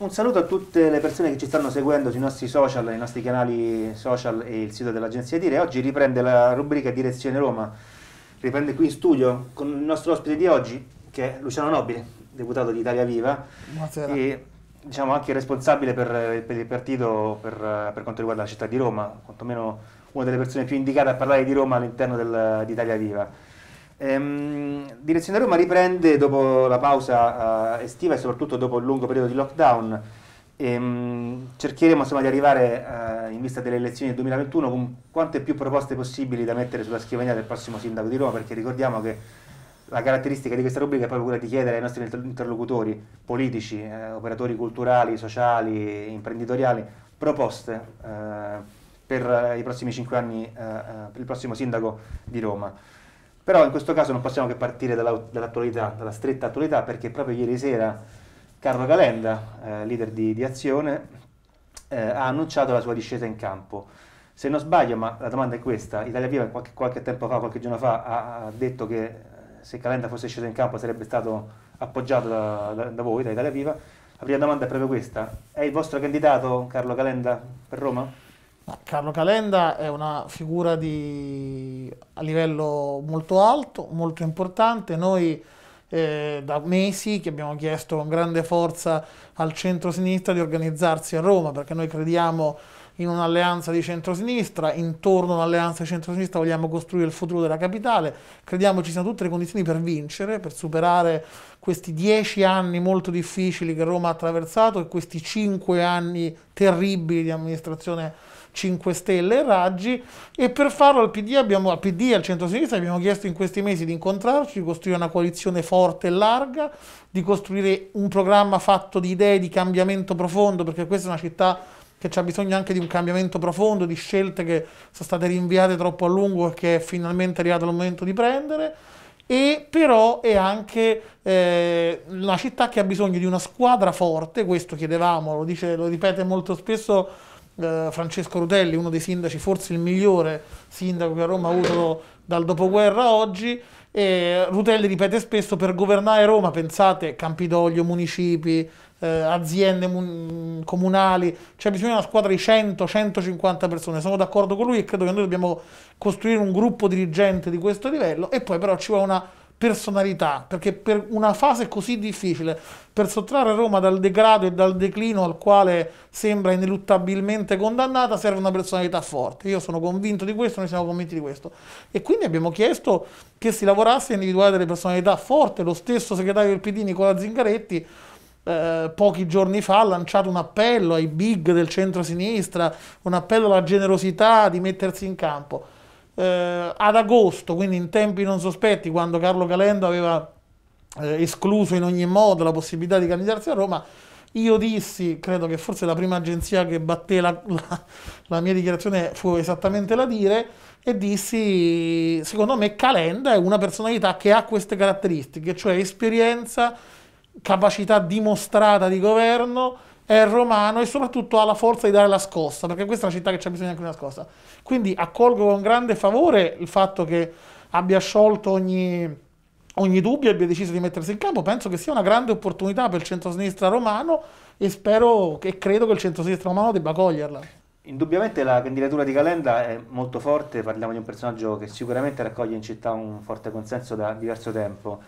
Un saluto a tutte le persone che ci stanno seguendo sui nostri social, i nostri canali social e il sito dell'agenzia Dire. Oggi riprende la rubrica Direzione Roma, riprende qui in studio con il nostro ospite di oggi che è Luciano Nobile, deputato di Italia Viva Buonasera. e diciamo, anche responsabile per, per il partito per, per, quanto riguarda la città di Roma, quantomeno una delle persone più indicate a parlare di Roma all'interno di Italia Viva. Ehm, Direzione Roma riprende dopo la pausa eh, estiva e soprattutto dopo il lungo periodo di lockdown. Ehm, cercheremo insomma, di arrivare eh, in vista delle elezioni del 2021 con quante più proposte possibili da mettere sulla scrivania del prossimo sindaco di Roma perché ricordiamo che la caratteristica di questa rubrica è proprio quella di chiedere ai nostri interlocutori politici, eh, operatori culturali, sociali, imprenditoriali, proposte eh, per i prossimi cinque anni, eh, eh per il prossimo sindaco di Roma. Però in questo caso non possiamo che partire dalla, dall'attualità, dalla stretta attualità, perché proprio ieri sera Carlo Calenda, eh, leader di, di Azione, eh, ha annunciato la sua discesa in campo. Se non sbaglio, ma la domanda è questa, Italia Viva qualche, qualche tempo fa, qualche giorno fa, ha, ha, detto che eh, se Calenda fosse sceso in campo sarebbe stato appoggiato da, da, da voi, da Italia Viva. La prima domanda è proprio questa, è il vostro candidato Carlo Calenda per Roma? Carlo Calenda è una figura di, a livello molto alto, molto importante. Noi eh, da mesi che abbiamo chiesto con grande forza al centro-sinistra di organizzarsi a Roma, perché noi crediamo in un'alleanza di centrosinistra, intorno all'alleanza un'alleanza di centrosinistra vogliamo costruire il futuro della capitale, crediamo ci siano tutte le condizioni per vincere, per superare questi dieci anni molto difficili che Roma ha attraversato e questi cinque anni terribili di amministrazione 5 Stelle e Raggi e per farlo al PD, abbiamo, al, PD, al centro-sinistra abbiamo chiesto in questi mesi di incontrarci, di costruire una coalizione forte e larga, di costruire un programma fatto di idee di cambiamento profondo, perché questa è una città che ha bisogno anche di un cambiamento profondo, di scelte che sono state rinviate troppo a lungo e che è finalmente arrivato il momento di prendere e però è anche eh, una città che ha bisogno di una squadra forte, questo chiedevamo, lo, dice, lo ripete molto spesso eh, Francesco Rutelli, uno dei sindaci, forse il migliore sindaco che a Roma ha avuto dal dopoguerra a oggi. E Rutelli ripete spesso per governare Roma, pensate, Campidoglio, municipi, eh, aziende mun- comunali, cioè bisogno di una squadra di 100-150 persone. Sono d'accordo con lui e credo che noi dobbiamo costruire un gruppo dirigente di questo livello e poi però ci vuole una personalità, perché per una fase così difficile, per sottrarre Roma dal degrado e dal declino al quale sembra ineluttabilmente condannata, serve una personalità forte. Io sono convinto di questo, noi siamo convinti di questo. E quindi abbiamo chiesto che si lavorasse a individuare delle personalità forti. Lo stesso segretario del PD, Nicola Zingaretti, eh, pochi giorni fa ha lanciato un appello ai big del centro-sinistra, un appello alla generosità di mettersi in campo eh, ad agosto, quindi in tempi non sospetti, quando Carlo Calenda aveva eh, escluso in ogni modo la possibilità di candidarsi a Roma, io dissi, credo che forse la prima agenzia che batté la, la, la mia dichiarazione fu esattamente la dire, e dissi, secondo me Calenda è una personalità che ha queste caratteristiche, cioè esperienza, capacità dimostrata di governo, è romano e soprattutto ha la forza di dare la scossa, perché questa è una città che ha bisogno anche di una scossa. Quindi accolgo con grande favore il fatto che abbia sciolto ogni, ogni dubbio e abbia deciso di mettersi in campo. Penso che sia una grande opportunità per il centrosinistra romano e spero e credo che il centrosinistra romano debba coglierla. Indubbiamente la candidatura di Calenda è molto forte, parliamo di un personaggio che sicuramente raccoglie in città un forte consenso da diverso tempo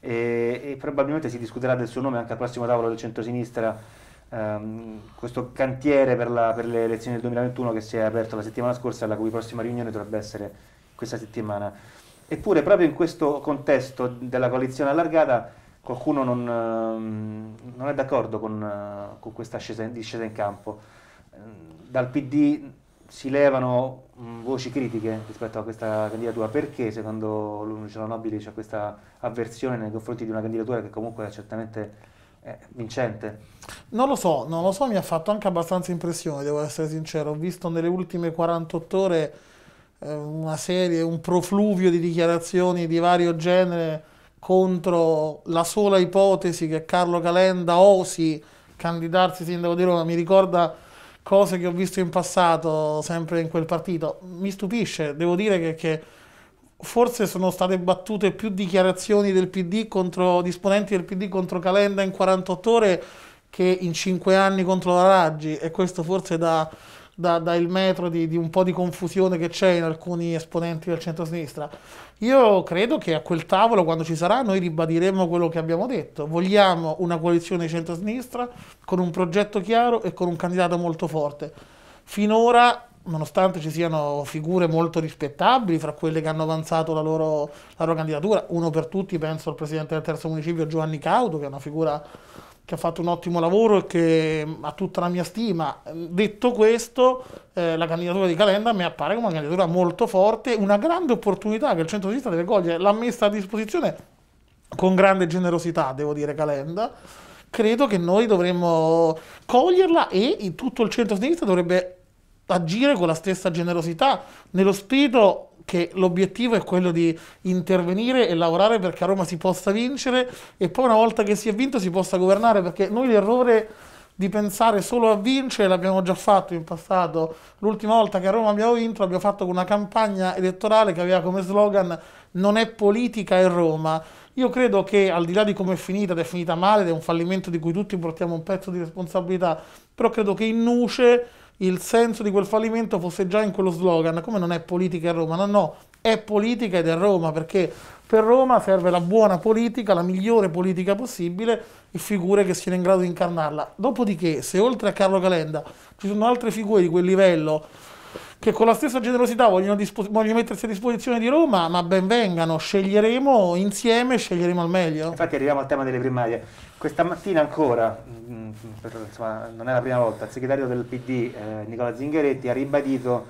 e, e probabilmente si discuterà del suo nome anche al prossimo tavolo del centrosinistra ehm, questo cantiere per, la, per, le elezioni del 2021 che si è aperto la settimana scorsa e la cui prossima riunione dovrebbe essere questa settimana. Eppure proprio in questo contesto della coalizione allargata qualcuno non, ehm, non è d'accordo con, eh, con questa scesa, discesa in campo. Ehm, dal PD si levano voci critiche rispetto a questa candidatura. Perché secondo Luciano Nobili c'è questa avversione nei confronti di una candidatura che comunque certamente eh, vincente. Non lo so, non lo so, mi ha fatto anche abbastanza impressione, devo essere sincero. Ho visto nelle ultime 48 ore eh, una serie, un profluvio di dichiarazioni di vario genere contro la sola ipotesi che Carlo Calenda osi candidarsi sindaco di Roma. Mi ricorda cose che ho visto in passato, sempre in quel partito. Mi stupisce, devo dire che, che forse sono state battute più dichiarazioni del PD contro disponenti del PD contro Calenda in 48 ore che in 5 anni contro la Raggi e questo forse da, dà, dà il metro di, di, un po' di confusione che c'è in alcuni esponenti del centro-sinistra. Io credo che a quel tavolo, quando ci sarà, noi ribadiremo quello che abbiamo detto. Vogliamo una coalizione di centro-sinistra con un progetto chiaro e con un candidato molto forte. Finora nonostante ci siano figure molto rispettabili fra quelle che hanno avanzato la loro, la loro, candidatura, uno per tutti penso al presidente del terzo municipio Giovanni Caudo, che è una figura che ha fatto un ottimo lavoro e che ha tutta la mia stima. Detto questo, eh, la candidatura di Calenda mi appare come una candidatura molto forte, una grande opportunità che il centro-sinistra deve cogliere, l'ha messa a disposizione con grande generosità, devo dire, Calenda. Credo che noi dovremmo coglierla e tutto il centro-sinistra dovrebbe agire con la stessa generosità, nello spirito che l'obiettivo è quello di intervenire e lavorare perché a Roma si possa vincere e poi una volta che si è vinto si possa governare, perché noi l'errore di pensare solo a vincere l'abbiamo già fatto in passato. L'ultima volta che a Roma abbiamo vinto l'abbiamo fatto con una campagna elettorale che aveva come slogan non è politica è Roma. Io credo che al di là di come è finita, ed è finita male, ed è un fallimento di cui tutti portiamo un pezzo di responsabilità, però credo che in nuce il senso di quel fallimento fosse già in quello slogan, come non è politica a Roma, no, no, è politica ed è Roma, perché per Roma serve la buona politica, la migliore politica possibile e figure che siano in grado di incarnarla. Dopodiché, se oltre a Carlo Calenda ci sono altre figure di quel livello che con la stessa generosità vogliono, vogliono mettersi a disposizione di Roma, ma ben vengano, sceglieremo insieme, sceglieremo al meglio. Infatti arriviamo al tema delle primarie. Questa mattina ancora, per, insomma, non è la prima volta, il segretario del PD eh, Nicola Zingaretti ha ribadito,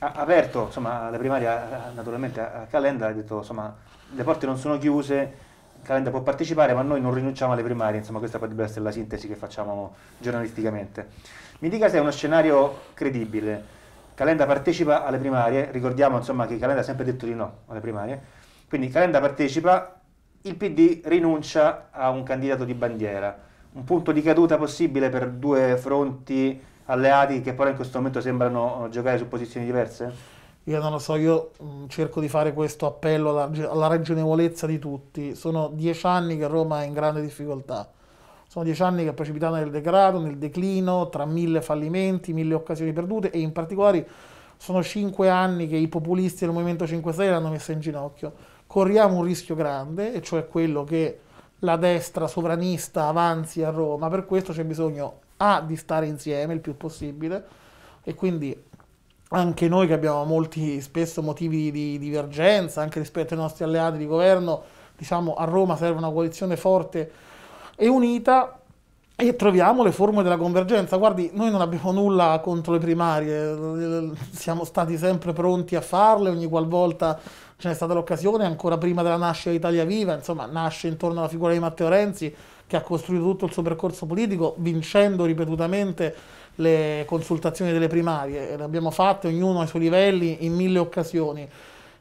ha aperto insomma, le primarie eh, naturalmente a Calenda, ha detto insomma le porte non sono chiuse, Calenda può partecipare ma noi non rinunciamo alle primarie, insomma questa potrebbe essere la sintesi che facciamo giornalisticamente. Mi dica se è uno scenario credibile, Calenda partecipa alle primarie, ricordiamo insomma che Calenda ha sempre detto di no alle primarie, quindi Calenda partecipa, il PD rinuncia a un candidato di bandiera un punto di caduta possibile per due fronti alleati che però in questo momento sembrano eh, giocare su posizioni diverse? Io non lo so, io mm, cerco di fare questo appello alla, alla ragionevolezza di tutti. Sono dieci anni che Roma è in grande difficoltà. Sono dieci anni che è precipitata nel degrado, nel declino, tra mille fallimenti, mille occasioni perdute e in particolare sono cinque anni che i populisti del Movimento 5 Stelle l'hanno messa in ginocchio. Corriamo un rischio grande, e cioè quello che la destra sovranista avanzi a Roma, per questo c'è bisogno A di stare insieme il più possibile e quindi anche noi che abbiamo molti spesso motivi di divergenza anche rispetto ai nostri alleati di governo, diciamo a Roma serve una coalizione forte e unita e troviamo le forme della convergenza. Guardi, noi non abbiamo nulla contro le primarie, siamo stati sempre pronti a farle ogni qualvolta ce n'è stata l'occasione, ancora prima della nascita Italia Viva, insomma, nasce intorno alla figura di Matteo Renzi che ha costruito tutto il suo percorso politico vincendo ripetutamente le consultazioni delle primarie, le abbiamo fatte ognuno ai suoi livelli in mille occasioni.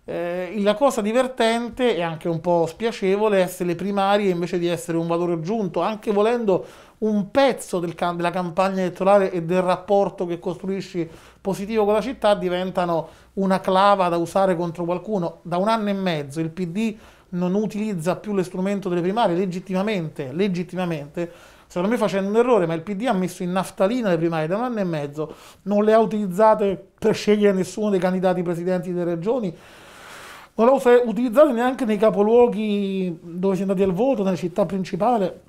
Eh, la cosa divertente e anche un po' spiacevole è se le primarie invece di essere un valore aggiunto, anche volendo un pezzo del, della campagna elettorale e del rapporto che costruisci positivo con la città diventano una clava da usare contro qualcuno. Da un anno e mezzo il PD non utilizza più lo strumento delle primarie legittimamente, legittimamente, secondo me facendo un errore, ma il PD ha messo in naftalina le primarie da un anno e mezzo, non le ha utilizzate per scegliere nessuno dei candidati presidenti delle regioni, non le ha utilizzate neanche nei capoluoghi dove si è andati al voto, nella città principale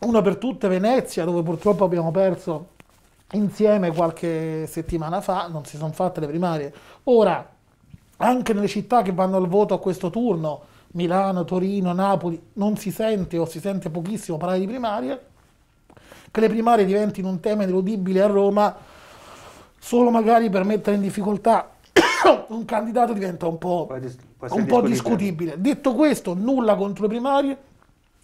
una per tutte Venezia, dove purtroppo abbiamo perso insieme qualche settimana fa, non si sono fatte le primarie. Ora, anche nelle città che vanno al voto a questo turno, Milano, Torino, Napoli, non si sente o si sente pochissimo parlare di primarie, che le primarie diventino un tema ineludibile a Roma solo magari per mettere in difficoltà un candidato diventa un po', un po discutibile. Detto questo, nulla contro le primarie,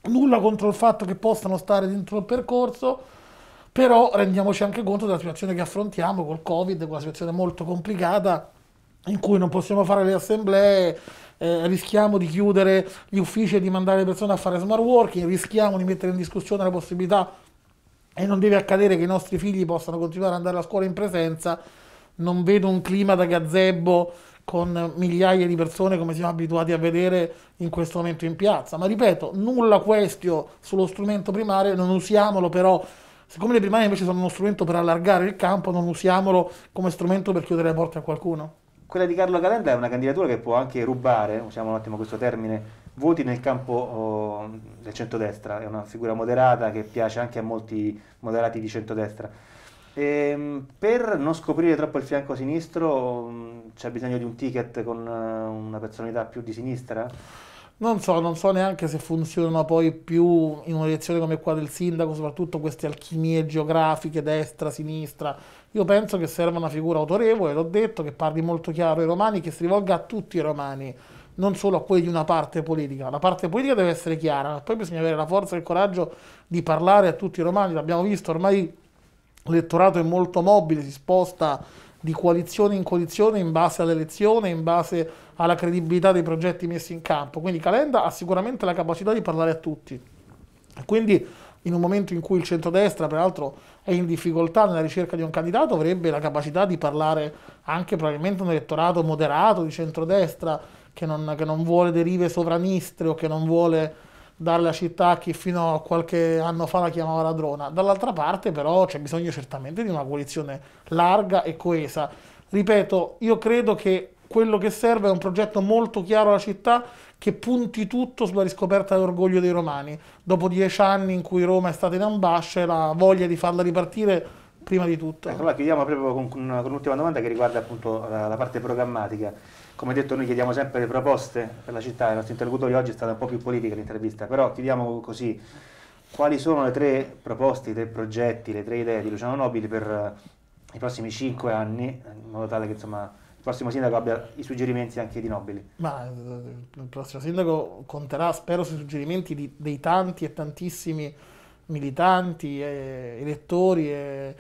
nulla contro il fatto che possano stare dentro il percorso, però rendiamoci anche conto della situazione che affrontiamo col Covid, una situazione molto complicata in cui non possiamo fare le assemblee, eh, rischiamo di chiudere gli uffici e di mandare le persone a fare smart working, rischiamo di mettere in discussione la possibilità e non deve accadere che i nostri figli possano continuare ad andare a scuola in presenza, non vedo un clima da gazebo con migliaia di persone come siamo abituati a vedere in questo momento in piazza. Ma ripeto, nulla questio sullo strumento primario, non usiamolo però, siccome le primarie invece sono uno strumento per allargare il campo, non usiamolo come strumento per chiudere le porte a qualcuno. Quella di Carlo Calenda è una candidatura che può anche rubare, usiamo un attimo questo termine, voti nel campo oh, del centrodestra, è una figura moderata che piace anche a molti moderati di centrodestra e ehm, per non scoprire troppo il fianco sinistro mm, c'è bisogno di un ticket con eh, una personalità più di sinistra? Non so, non so neanche se funzionano poi più in una direzione come quella del sindaco, soprattutto queste alchimie geografiche, destra, sinistra. Io penso che serva una figura autorevole, l'ho detto, che parli molto chiaro ai romani, che si rivolga a tutti i romani, non solo a quelli di una parte politica. La parte politica deve essere chiara, poi bisogna avere la forza e il coraggio di parlare a tutti i romani, l'abbiamo visto ormai l'elettorato è molto mobile, si sposta di coalizione in coalizione in base all'elezione, in base alla credibilità dei progetti messi in campo. Quindi Calenda ha sicuramente la capacità di parlare a tutti. Quindi in un momento in cui il centrodestra, peraltro, è in difficoltà nella ricerca di un candidato, avrebbe la capacità di parlare anche probabilmente un elettorato moderato di centrodestra che non, che non vuole derive sovraniste o che non vuole dalla città che fino a qualche anno fa la chiamava ladrona. Dall'altra parte però c'è bisogno certamente di una coalizione larga e coesa. Ripeto, io credo che quello che serve è un progetto molto chiaro alla città che punti tutto sulla riscoperta dell'orgoglio dei romani. Dopo dieci anni in cui Roma è stata in ambasce, la voglia di farla ripartire prima di tutto. Ecco, allora chiudiamo proprio con, con un'ultima domanda che riguarda appunto la, la parte programmatica come detto noi chiediamo sempre le proposte per la città, il nostro interlocutore oggi è stata un po' più politica l'intervista, però chiediamo così, quali sono le tre proposte, i tre progetti, le tre idee di Luciano Nobili per eh, i prossimi cinque anni, in modo tale che insomma il prossimo sindaco abbia i suggerimenti anche di Nobili. Ma eh, il prossimo sindaco conterà, spero, sui suggerimenti di, dei tanti e tantissimi militanti, e elettori e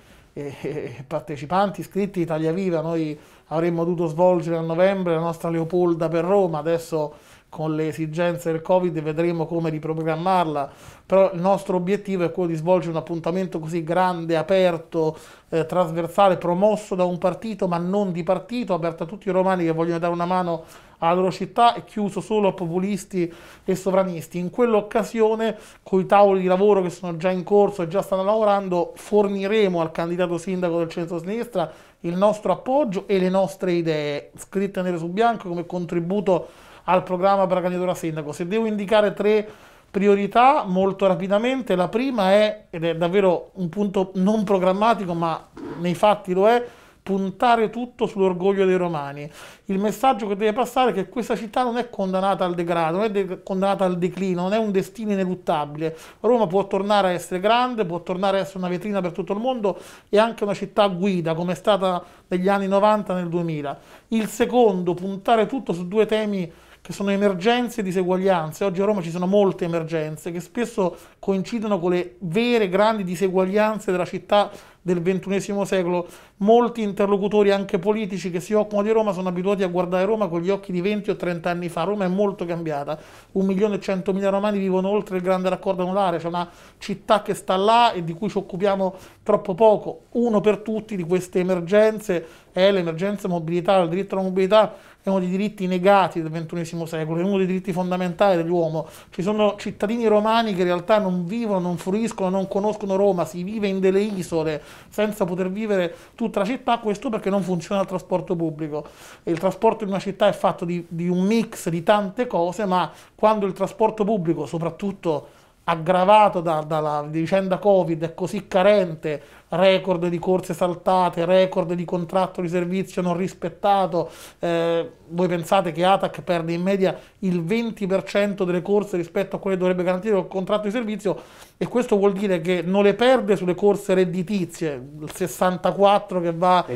partecipanti iscritti Italia Viva, noi avremmo dovuto svolgere a novembre la nostra Leopolda per Roma, adesso con le esigenze del Covid vedremo come riprogrammarla, però il nostro obiettivo è quello di svolgere un appuntamento così grande, aperto, eh, trasversale, promosso da un partito, ma non di partito, aperto a tutti i romani che vogliono dare una mano alla loro città e chiuso solo a populisti e sovranisti. In quell'occasione, con i tavoli di lavoro che sono già in corso e già stanno lavorando, forniremo al candidato sindaco del centro-sinistra il nostro appoggio e le nostre idee, scritte nero su bianco come contributo al programma per la candidatura sindaco. Se devo indicare tre priorità molto rapidamente, la prima è, ed è davvero un punto non programmatico ma nei fatti lo è, puntare tutto sull'orgoglio dei romani. Il messaggio che deve passare è che questa città non è condannata al degrado, non è de condannata al declino, non è un destino ineluttabile. Roma può tornare a essere grande, può tornare a essere una vetrina per tutto il mondo e anche una città guida come è stata negli anni 90 nel 2000. Il secondo, puntare tutto su due temi che sono emergenze e diseguaglianze. Oggi a Roma ci sono molte emergenze che spesso coincidono con le vere grandi diseguaglianze della città del XXI secolo. Molti interlocutori, anche politici, che si occupano di Roma sono abituati a guardare Roma con gli occhi di 20 o 30 anni fa. Roma è molto cambiata. Un milione e centomila romani vivono oltre il grande raccordo anulare. C'è una città che sta là e di cui ci occupiamo troppo poco. Uno per tutti di queste emergenze è l'emergenza mobilità, il diritto alla mobilità è uno dei diritti negati del XXI secolo, è uno dei diritti fondamentali dell'uomo. Ci sono cittadini romani che in realtà non vivono, non fruiscono, non conoscono Roma, si vive in delle isole senza poter vivere tutta la città, questo perché non funziona il trasporto pubblico. E il trasporto in una città è fatto di, di un mix di tante cose, ma quando il trasporto pubblico, soprattutto aggravato da, dalla vicenda Covid, è così carente, record di corse saltate, record di contratto di servizio non rispettato, eh, voi pensate che Atac perde in media il 20% delle corse rispetto a quelle che dovrebbe garantire il contratto di servizio e questo vuol dire che non le perde sulle corse redditizie, il 64 che va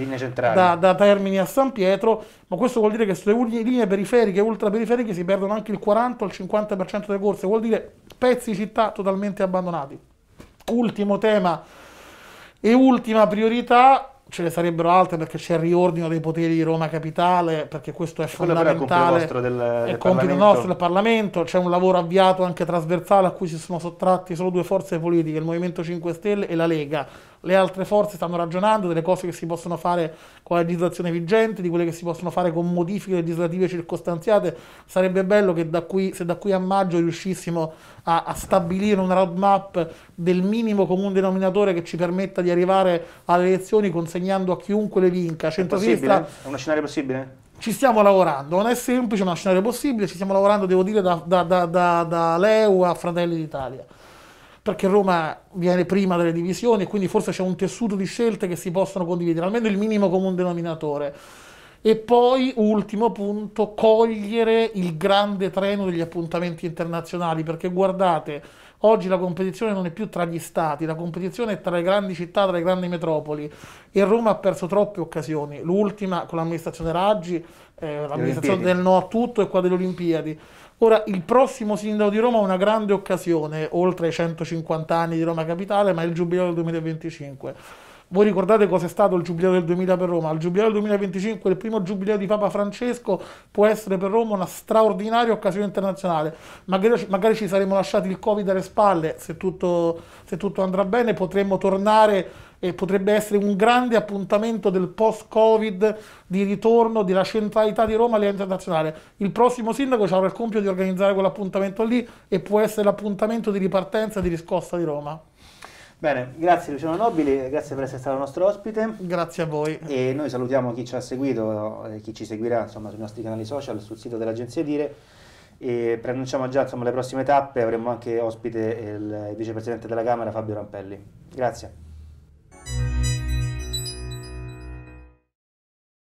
da, da Termini a San Pietro ma questo vuol dire che sulle linee periferiche e ultraperiferiche si perdono anche il 40 o il 50% delle corse, vuol dire pezzi di città totalmente abbandonati. Ultimo tema e ultima priorità, ce ne sarebbero altre perché c'è il riordino dei poteri di Roma Capitale, perché questo è fondamentale. però è compito nostro del, del compito nostro del Parlamento, c'è un lavoro avviato anche trasversale a cui si sono sottratti solo due forze politiche, il Movimento 5 Stelle e la Lega le altre forze stanno ragionando delle cose che si possono fare con la legislazione vigente, di quelle che si possono fare con modifiche legislative circostanziate. Sarebbe bello che da qui, se da qui a maggio riuscissimo a, a stabilire una roadmap del minimo comune denominatore che ci permetta di arrivare alle elezioni consegnando a chiunque le vinca. Centrosinistra... È, è uno scenario possibile? ci stiamo lavorando, non è semplice, è uno scenario possibile, ci stiamo lavorando, devo dire, da, da, da, da Leu a Fratelli d'Italia perché Roma viene prima delle divisioni quindi forse c'è un tessuto di scelte che si possono condividere, almeno il minimo comune denominatore. E poi, ultimo punto, cogliere il grande treno degli appuntamenti internazionali, perché guardate, Oggi la competizione non è più tra gli stati, la competizione è tra le grandi città, tra le grandi metropoli e Roma ha perso troppe occasioni. L'ultima con l'amministrazione Raggi, eh, l'amministrazione del no a tutto e qua delle Olimpiadi. Ora, il prossimo sindaco di Roma ha una grande occasione, oltre ai 150 anni di Roma Capitale, ma è il giubileo del 2025 voi ricordate cos'è stato il giubileo del 2000 per Roma? Il giubileo del 2025, il primo giubileo di Papa Francesco, può essere per Roma una straordinaria occasione internazionale. Magari, magari ci saremmo lasciati il Covid alle spalle, se tutto, se tutto andrà bene potremmo tornare e potrebbe essere un grande appuntamento del post-Covid di ritorno della centralità di Roma all'ente nazionale. Il prossimo sindaco ci avrà il compito di organizzare quell'appuntamento lì e può essere l'appuntamento di ripartenza e di riscossa di Roma. Bene, grazie Luciano Nobili, grazie per essere stato il nostro ospite. Grazie a voi. E noi salutiamo chi ci ha seguito, e eh, chi ci seguirà insomma, sui nostri canali social, sul sito dell'Agenzia Dire. E preannunciamo già insomma, le prossime tappe, avremo anche ospite il vicepresidente della Camera Fabio Rampelli. Grazie.